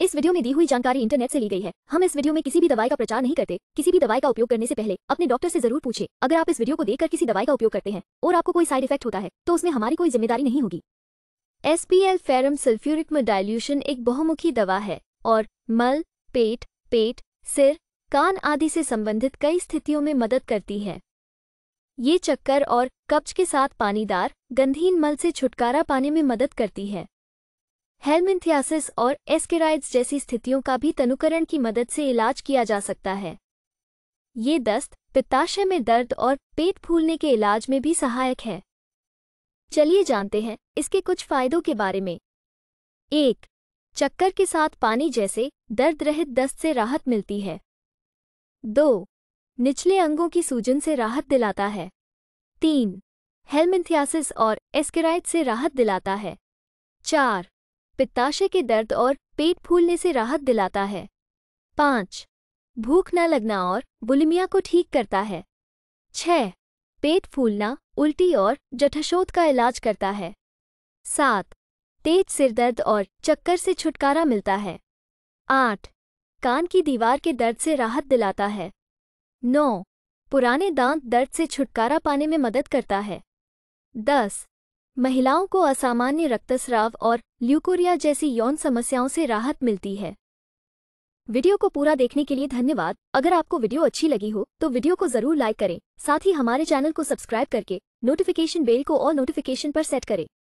इस वीडियो में दी हुई जानकारी इंटरनेट से ली गई है हम इस वीडियो में किसी भी दवाई का प्रचार नहीं करते किसी भी दवाई का उपयोग करने से पहले अपने डॉक्टर से जरूर पूछे अगर आप इस वीडियो को देखकर किसी दवाई का उपयोग करते हैं और आपको कोई साइड इफेक्ट होता है तो उसमें हमारी कोई जिम्मेदारी नहीं होगी एस फेरम सल्फ्यूरिक डायल्यूशन एक बहुमुखी दवा है और मल पेट पेट सिर कान आदि से संबंधित कई स्थितियों में मदद करती है ये चक्कर और कब्ज के साथ पानीदार गंधीन मल से छुटकारा पाने में मदद करती है हेलमिंथियासिस और एस्केराइड्स जैसी स्थितियों का भी तनुकरण की मदद से इलाज किया जा सकता है ये दस्त पित्ताशय में दर्द और पेट फूलने के इलाज में भी सहायक है चलिए जानते हैं इसके कुछ फायदों के बारे में एक चक्कर के साथ पानी जैसे दर्द रहित दस्त से राहत मिलती है दो निचले अंगों की सूजन से राहत दिलाता है तीन हेलमिंथियासिस और एस्केराइड से राहत दिलाता है चार पित्ताशय के दर्द और पेट फूलने से राहत दिलाता है पाँच भूख न लगना और बुलिमिया को ठीक करता है छः पेट फूलना उल्टी और जठशोध का इलाज करता है सात तेज सिरदर्द और चक्कर से छुटकारा मिलता है आठ कान की दीवार के दर्द से राहत दिलाता है नौ पुराने दांत दर्द से छुटकारा पाने में मदद करता है दस महिलाओं को असामान्य रक्तस्राव और ल्यूकोरिया जैसी यौन समस्याओं से राहत मिलती है वीडियो को पूरा देखने के लिए धन्यवाद अगर आपको वीडियो अच्छी लगी हो तो वीडियो को जरूर लाइक करें साथ ही हमारे चैनल को सब्सक्राइब करके नोटिफिकेशन बेल को और नोटिफिकेशन पर सेट करें